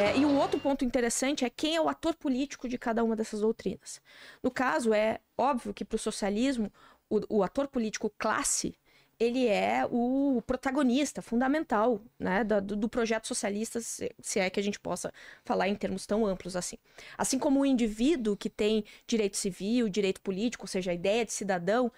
É, e um outro ponto interessante é quem é o ator político de cada uma dessas doutrinas. No caso, é óbvio que para o socialismo, o ator político classe ele é o protagonista fundamental né, do, do, projeto socialista, se é que a gente possa falar em termos tão amplos assim. Assim como o indivíduo que tem direito civil, direito político, ou seja, a ideia de cidadão,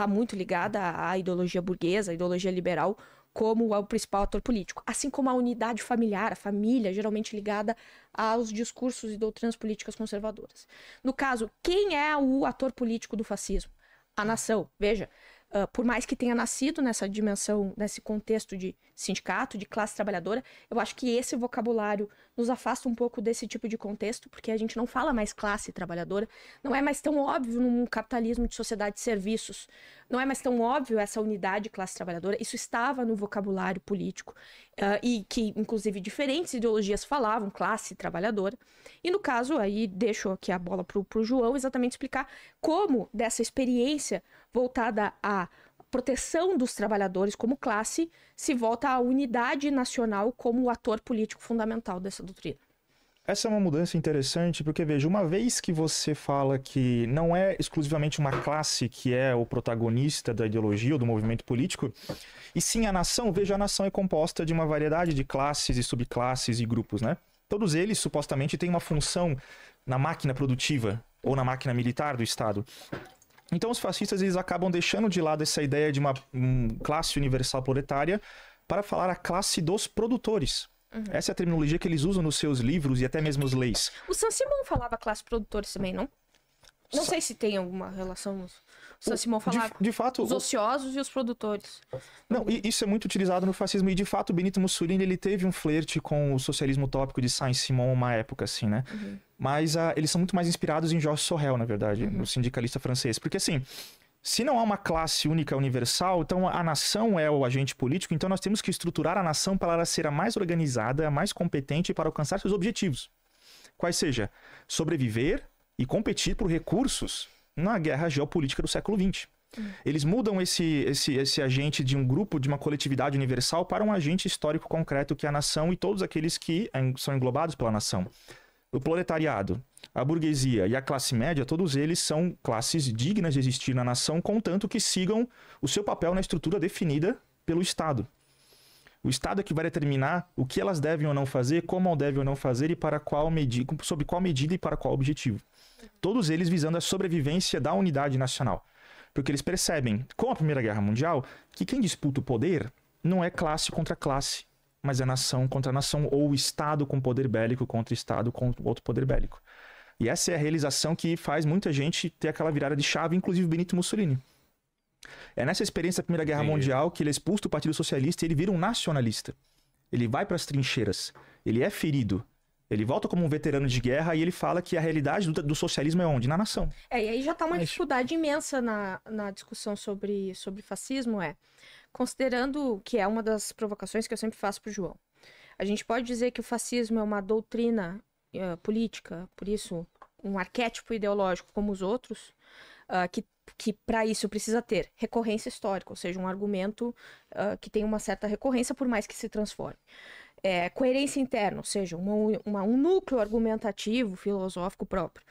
está muito ligada à ideologia burguesa, à ideologia liberal, como é o principal ator político. Assim como a unidade familiar, a família, geralmente ligada aos discursos e doutrinas políticas conservadoras. No caso, quem é o ator político do fascismo? A nação. Veja, uh, por mais que tenha nascido nessa dimensão, nesse contexto de sindicato, de classe trabalhadora, eu acho que esse vocabulário nos afasta um pouco desse tipo de contexto, porque a gente não fala mais classe trabalhadora, não é mais tão óbvio num capitalismo de sociedade de serviços, não é mais tão óbvio essa unidade classe trabalhadora, isso estava no vocabulário político, uh, e que, inclusive, diferentes ideologias falavam classe trabalhadora, e no caso, aí deixo aqui a bola para o João exatamente explicar como dessa experiência voltada à proteção dos trabalhadores como classe se volta à unidade nacional como ator político fundamental dessa doutrina. Essa é uma mudança interessante, porque veja, uma vez que você fala que não é exclusivamente uma classe que é o protagonista da ideologia ou do movimento político, e sim a nação, veja, a nação é composta de uma variedade de classes e subclasses e grupos, né? Todos eles supostamente têm uma função na máquina produtiva ou na máquina militar do Estado. Então os fascistas eles acabam deixando de lado essa ideia de uma um, classe universal proletária para falar a classe dos produtores. Uhum. Essa é a terminologia que eles usam nos seus livros e até mesmo as leis. O Saint Simon falava classe produtores também, não? Não sei se tem alguma relação. O San Simão falava. De, de, fato. Os ociosos o... e os produtores. Não, e isso é muito utilizado no fascismo. E de fato, Benito Mussolini ele teve um flerte com o socialismo utópico de Saint-Simon, uma época assim, né? Uhum. Mas uh, eles são muito mais inspirados em Georges Sorel, na verdade, uhum. no sindicalista francês. Porque assim. Se não há uma classe única universal, então a nação é o agente político, então nós temos que estruturar a nação para ela ser a mais organizada, a mais competente para alcançar seus objetivos. Quais seja sobreviver, e competir por recursos na guerra geopolítica do século XX. Hum. Eles mudam esse, esse, esse agente de um grupo, de uma coletividade universal, para um agente histórico concreto que é a nação e todos aqueles que é, são englobados pela nação. O proletariado, a burguesia e a classe média, todos eles são classes dignas de existir na nação, contanto que sigam o seu papel na estrutura definida pelo Estado. O Estado é que vai determinar o que elas devem ou não fazer, como devem ou não fazer e para qual medida, sob qual medida e para qual objetivo. Todos eles visando a sobrevivência da unidade nacional. Porque eles percebem, com a Primeira Guerra Mundial, que quem disputa o poder não é classe contra classe, mas é nação contra nação, ou Estado com poder bélico contra Estado com outro poder bélico. E essa é a realização que faz muita gente ter aquela virada de chave, inclusive Benito Mussolini. É nessa experiência da Primeira Guerra Mundial que ele é expulso do Partido Socialista e ele vira um nacionalista. Ele vai para as trincheiras, ele é ferido, ele volta como um veterano de guerra e ele fala que a realidade do, do socialismo é onde? Na nação. É, e aí já está uma Mas... dificuldade imensa na, na discussão sobre, sobre fascismo, é. Considerando que é uma das provocações que eu sempre faço pro João. A gente pode dizer que o fascismo é uma doutrina uh, política, por isso um arquétipo ideológico como os outros, uh, que que para isso precisa ter recorrência histórica, ou seja, um argumento uh, que tem uma certa recorrência, por mais que se transforme. É, coerência interna, ou seja, uma, uma, um núcleo argumentativo, filosófico próprio.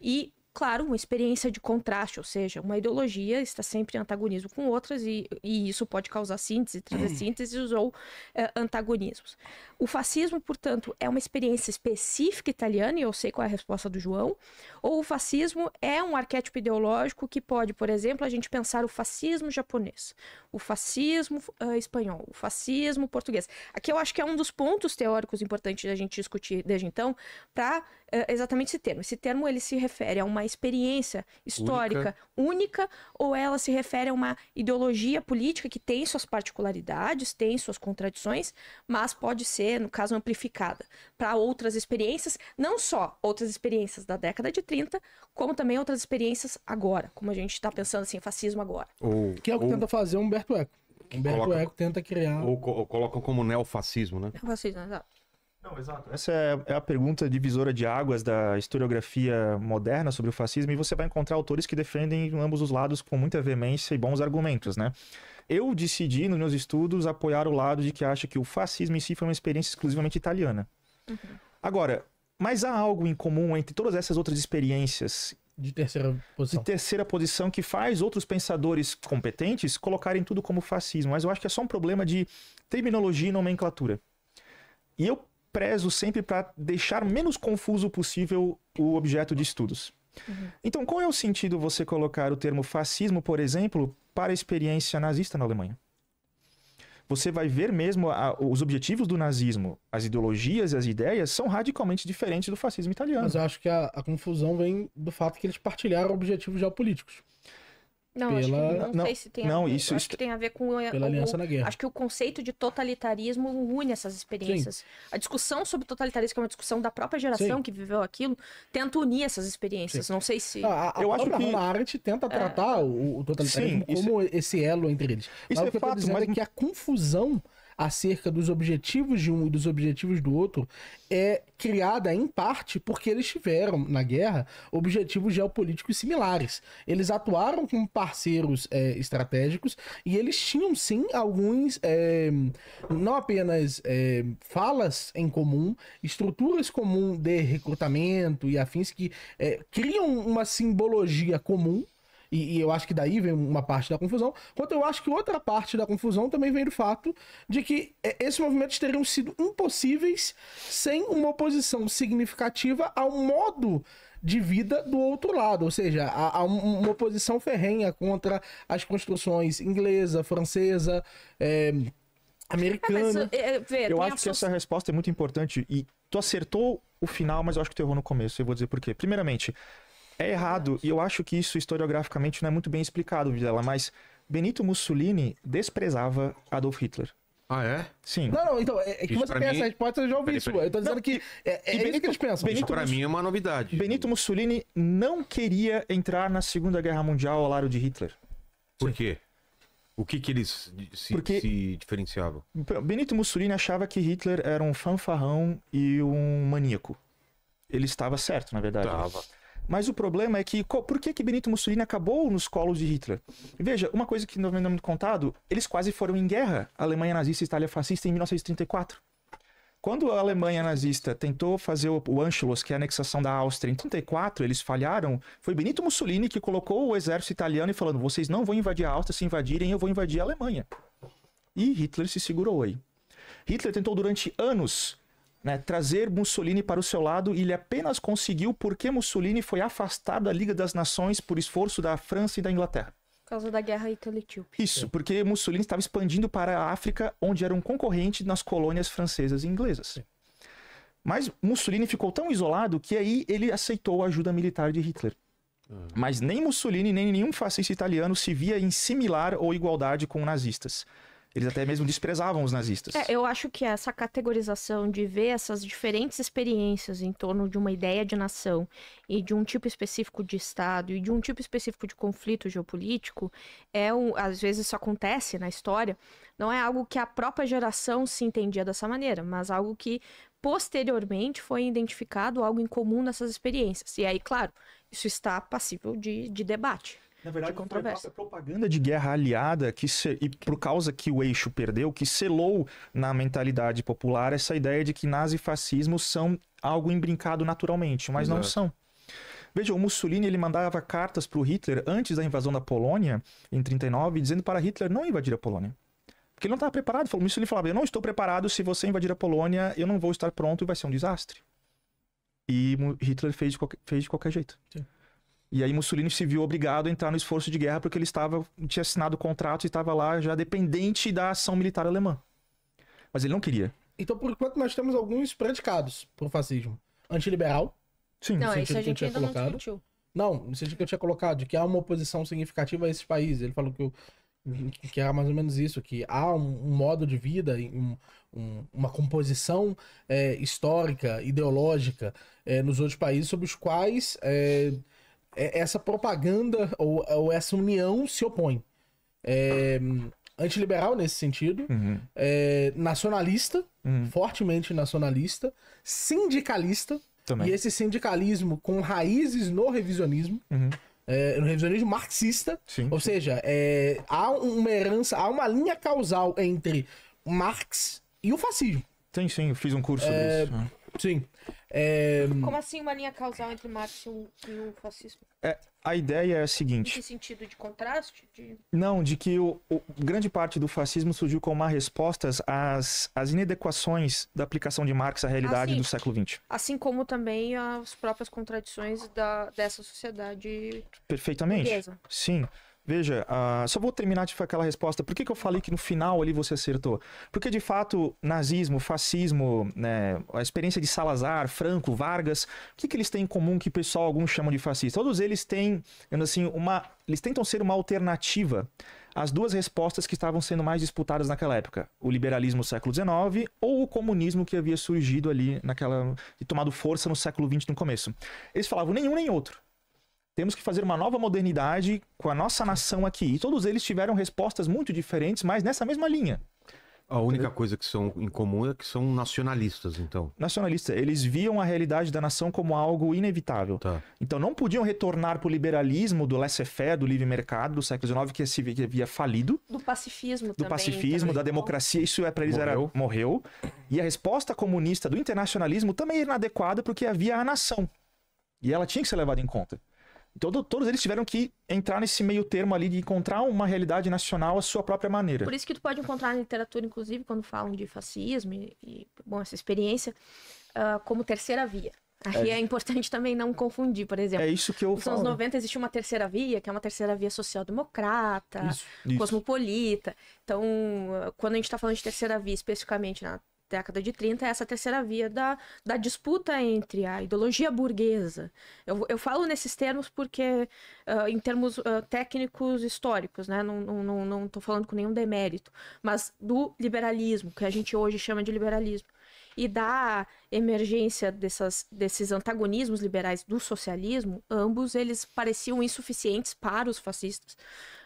E claro, uma experiência de contraste, ou seja, uma ideologia está sempre em antagonismo com outras e, e isso pode causar síntese, trazer hum. sínteses ou é, antagonismos. O fascismo, portanto, é uma experiência específica italiana, e eu sei qual é a resposta do João, ou o fascismo é um arquétipo ideológico que pode, por exemplo, a gente pensar o fascismo japonês, o fascismo uh, espanhol, o fascismo português. Aqui eu acho que é um dos pontos teóricos importantes da gente discutir desde então, para uh, eh, exatamente esse termo. Esse termo ele se refere a uma uma experiência histórica única. única, ou ela se refere a uma ideologia política que tem suas particularidades, tem suas contradições, mas pode ser, no caso, amplificada para outras experiências, não só outras experiências da década de 30, como também outras experiências agora, como a gente está pensando assim, fascismo agora. Ou, que é o que ou... tenta fazer Humberto Eco. Humberto coloca, Eco tenta criar. Ou, ou colocam como neofascismo, né? Neofascismo, exato. Não, exato. Essa é, é a pergunta divisora de águas da historiografia moderna sobre o fascismo, e você vai encontrar autores que defendem ambos os lados com muita veemência e bons argumentos, né? Eu decidi, nos meus estudos, apoiar o lado de que acha que o fascismo em si foi uma experiência exclusivamente italiana. Uhum. Agora, mas há algo em comum entre todas essas outras experiências de terceira posição. De terceira posição que faz outros pensadores competentes colocarem tudo como fascismo. Mas eu acho que é só um problema de terminologia e nomenclatura. E eu prezo sempre para deixar menos confuso possível o objeto de estudos. Uhum. Então, qual é o sentido você colocar o termo fascismo, por exemplo, para a experiência nazista na Alemanha? Você vai ver mesmo a, os objetivos do nazismo, as ideologias e as ideias são radicalmente diferentes do fascismo italiano. Mas eu acho que a, a confusão vem do fato que eles partilharam objetivos geopolíticos. Não, pela... não, não, sei se tem não, a ver. Isso, acho que tem a ver com pela o, aliança na guerra. Acho que o conceito de totalitarismo une essas experiências. Sim. A discussão sobre totalitarismo, que é uma discussão da própria geração Sim. que viveu aquilo, tenta unir essas experiências. Sim. Não sei se. Ah, a, eu a acho que a arte tenta é. tratar é... o, o, totalitarismo como isso... É esse elo entre eles. Isso mas é o que fato, eu tô é mas... é que a confusão acerca dos objetivos de um e dos objetivos do outro é criada em parte porque eles tiveram na guerra objetivos geopolíticos similares. Eles atuaram como parceiros é, estratégicos e eles tinham sim alguns é, não apenas é, falas em comum, estruturas comuns de recrutamento e afins que é, criam uma simbologia comum e, e, eu acho que daí vem uma parte da confusão. Quanto eu acho que outra parte da confusão também vem do fato de que é, esses movimentos teriam sido impossíveis sem uma oposição significativa ao modo de vida do outro lado, ou seja, há, uma oposição ferrenha contra as construções inglesa, francesa, é, americana. É, mas, é, é eu acho que essa resposta é muito importante e tu acertou o final, mas eu acho que tu errou no começo. Eu vou dizer por quê. Primeiramente, é errado, e eu acho que isso historiograficamente não é muito bem explicado, Videla, mas Benito Mussolini desprezava Adolf Hitler. Ah, é? Sim. Não, não, então, é, é que isso você pensa, mim... a resposta eu já ouvi isso. Eu tô dizendo não, que é, é Benito, que eles pensam. Benito, isso pra mim é uma novidade. Benito Mussolini não queria entrar na Segunda Guerra Mundial ao lado de Hitler. Por Sim. quê? O que que eles se, Porque... se diferenciavam? Benito Mussolini achava que Hitler era um fanfarrão e um maníaco. Ele estava certo, na verdade. Estava. Mas o problema é que por que, que Benito Mussolini acabou nos colos de Hitler? Veja, uma coisa que não é muito contado, eles quase foram em guerra, Alemanha nazista e Itália fascista, em 1934. Quando a Alemanha nazista tentou fazer o Anschluss, que é a anexação da Áustria, em 34, eles falharam. Foi Benito Mussolini que colocou o exército italiano e falando: vocês não vão invadir a Áustria, se invadirem, eu vou invadir a Alemanha. E Hitler se segurou aí. Hitler tentou durante anos né, trazer Mussolini para o seu lado, e ele apenas conseguiu porque Mussolini foi afastado da Liga das Nações por esforço da França e da Inglaterra. Por causa da guerra italo-etíope. Isso, é. porque Mussolini estava expandindo para a África, onde era um concorrente nas colônias francesas e inglesas. Mas Mussolini ficou tão isolado que aí ele aceitou a ajuda militar de Hitler. Ah. Mas nem Mussolini nem nenhum fascista italiano se via em similar ou igualdade com nazistas. Eles até mesmo desprezavam os nazistas. É, eu acho que essa categorização de ver essas diferentes experiências em torno de uma ideia de nação e de um tipo específico de Estado e de um tipo específico de conflito geopolítico é um, às vezes isso acontece na história. Não é algo que a própria geração se entendia dessa maneira, mas algo que posteriormente foi identificado algo em comum nessas experiências. E aí, claro, isso está passível de, de debate. Na verdade, é controvérsia. Foi a propaganda de guerra aliada que se, e por causa que o eixo perdeu, que selou na mentalidade popular essa ideia de que nazifascismo são algo embrincado naturalmente, mas Exato. não são. Veja, o Mussolini ele mandava cartas para o Hitler antes da invasão da Polônia, em 39, dizendo para Hitler não invadir a Polônia. Porque ele não estava preparado. O Mussolini falava, eu não estou preparado, se você invadir a Polônia, eu não vou estar pronto e vai ser um desastre. E Hitler fez de qualquer, fez de qualquer jeito. Sim. E aí Mussolini se viu obrigado a entrar no esforço de guerra porque ele estava tinha assinado o contrato e estava lá já dependente da ação militar alemã. Mas ele não queria. Então, por enquanto, nós temos alguns predicados o fascismo. Antiliberal. Sim. Não, isso a gente ainda colocado. não discutiu. Não, no sentido que eu tinha colocado, que há uma oposição significativa a esses países. Ele falou que, eu, que era mais ou menos isso, que há um, um modo de vida, um, um, uma composição é, histórica, ideológica é, nos outros países sobre os quais... É, é, é essa propaganda ou, ou essa união se opõe. É, antiliberal nesse sentido, uhum. é, nacionalista, uhum. fortemente nacionalista, sindicalista, Também. e esse sindicalismo com raízes no revisionismo, uhum. é, no revisionismo marxista, sim, ou sim. seja, é, há uma herança, há uma linha causal entre Marx e o fascismo. Sim, sim, eu fiz um curso é, sobre isso. Né? Sim. É... Como assim uma linha causal entre Marx e o, fascismo? É, a ideia é a seguinte. Em sentido de contraste? De... Não, de que o, o, grande parte do fascismo surgiu como uma resposta às, às inadequações da aplicação de Marx à realidade assim, do século XX. Assim como também as próprias contradições da, dessa sociedade. Perfeitamente. Burguesa. Sim. Sim. Veja, uh, só vou terminar de aquela resposta. Por que, que eu falei que no final ali você acertou? Porque, de fato, nazismo, fascismo, né, a experiência de Salazar, Franco, Vargas, o que, que eles têm em comum que o pessoal, alguns chamam de fascista? Todos eles têm, assim, uma... Eles tentam ser uma alternativa às duas respostas que estavam sendo mais disputadas naquela época. O liberalismo do século XIX ou o comunismo que havia surgido ali naquela... e tomado força no século XX no começo. Eles falavam nenhum nem outro. Temos que fazer uma nova modernidade com a nossa nação aqui. E todos eles tiveram respostas muito diferentes, mas nessa mesma linha. A única coisa que são em comum é que são nacionalistas, então. Nacionalistas. Eles viam a realidade da nação como algo inevitável. Tá. Então não podiam retornar para o liberalismo do laissez-faire, do livre mercado do século XIX, que, esse, havia falido. Do pacifismo do também. Do pacifismo, também. da democracia. Isso é para eles morreu. era morreu. E a resposta comunista do internacionalismo também era inadequada porque havia a nação. E ela tinha que ser levada em conta todo, todos eles tiveram que entrar nesse meio termo ali de encontrar uma realidade nacional à sua própria maneira. Por isso que tu pode encontrar na literatura, inclusive, quando falam de fascismo e, e bom, essa experiência, uh, como terceira via. Aí é. é. importante também não confundir, por exemplo. É isso que eu Nos falo. anos 90 existe uma terceira via, que é uma terceira via social-democrata, cosmopolita. Então, quando a gente está falando de terceira via, especificamente na década de 30, essa terceira via da, da disputa entre a ideologia burguesa. Eu, eu falo nesses termos porque, uh, em termos uh, técnicos históricos, né? não estou não, não, não falando com nenhum demérito, mas do liberalismo, que a gente hoje chama de liberalismo, e da emergência dessas, desses antagonismos liberais do socialismo, ambos eles pareciam insuficientes para os fascistas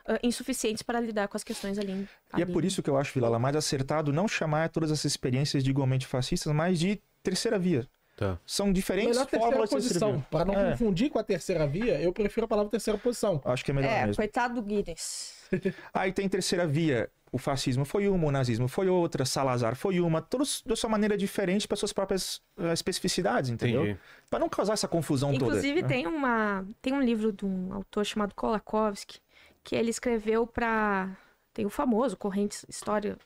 uh, insuficientes para lidar com as questões ali. E é por isso que eu acho, Vilala, mais acertado não chamar todas essas experiências de igualmente fascistas, mas de terceira via. Tá. São diferentes melhor fórmulas posição. Para não é. confundir com a terceira via, eu prefiro a palavra terceira posição. Acho que é melhor é, mesmo. coitado do Guinness. Aí tem terceira via. O fascismo foi uma, o nazismo foi outra, Salazar foi uma, todos da sua maneira diferente para suas próprias uh, especificidades, entendeu? Para não causar essa confusão Inclusive, toda. Inclusive, né? tem, uma, tem um livro de um autor chamado Kolakowski, que ele escreveu para. Tem o famoso Correntes História,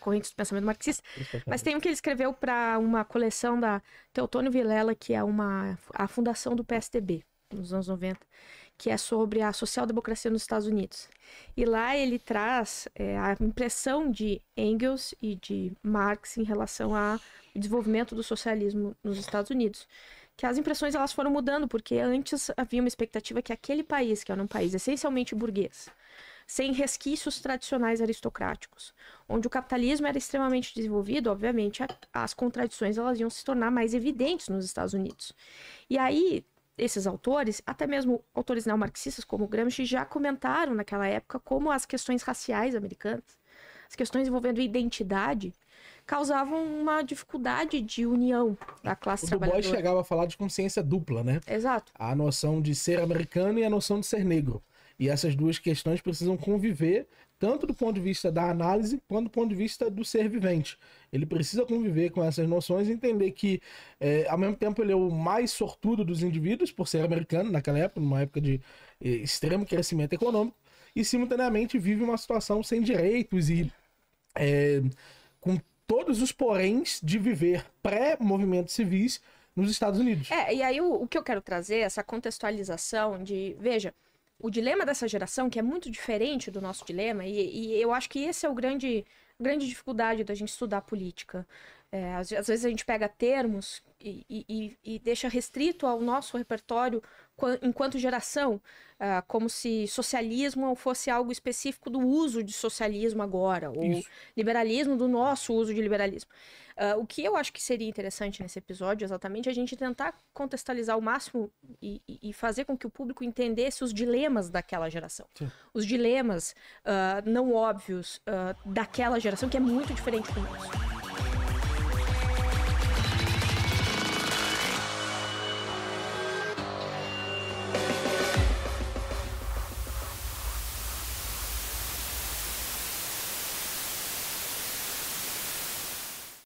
Correntes do Pensamento Marxista, mas tem um que ele escreveu para uma coleção da Teotônio Vilela, que é uma, a fundação do PSDB, nos anos 90, que é sobre a social-democracia nos Estados Unidos. E lá ele traz é, a impressão de Engels e de Marx em relação ao desenvolvimento do socialismo nos Estados Unidos que as impressões elas foram mudando, porque antes havia uma expectativa que aquele país, que era um país essencialmente burguês, sem resquícios tradicionais aristocráticos, onde o capitalismo era extremamente desenvolvido, obviamente a, as contradições elas iam se tornar mais evidentes nos Estados Unidos. E aí esses autores, até mesmo autores neomarxistas como Gramsci, já comentaram naquela época como as questões raciais americanas, as questões envolvendo identidade, causavam uma dificuldade de união da classe o trabalhadora. O Du Bois chegava a falar de consciência dupla, né? Exato. A noção de ser americano e a noção de ser negro. E essas duas questões precisam conviver, tanto do ponto de vista da análise, quanto do ponto de vista do ser vivente. Ele precisa conviver com essas noções e entender que, é, ao mesmo tempo, ele é o mais sortudo dos indivíduos, por ser americano naquela época, numa época de é, extremo crescimento econômico, e simultaneamente vive uma situação sem direitos e é, com todos os poréns de viver pré-movimentos civis nos Estados Unidos. É, e aí o, o que eu quero trazer, é essa contextualização de, veja, o dilema dessa geração, que é muito diferente do nosso dilema, e, e eu acho que esse é o grande grande dificuldade da gente estudar política. É, às, às, vezes a gente pega termos e, e, e deixa restrito ao nosso repertório enquanto geração, uh, como se socialismo fosse algo específico do uso de socialismo agora, ou Isso. liberalismo do nosso uso de liberalismo. Uh, o que eu acho que seria interessante nesse episódio, exatamente, é a gente tentar contextualizar o máximo e, e, fazer com que o público entendesse os dilemas daquela geração. Sim. Os dilemas uh, não óbvios daquela geração, que é muito diferente do nosso.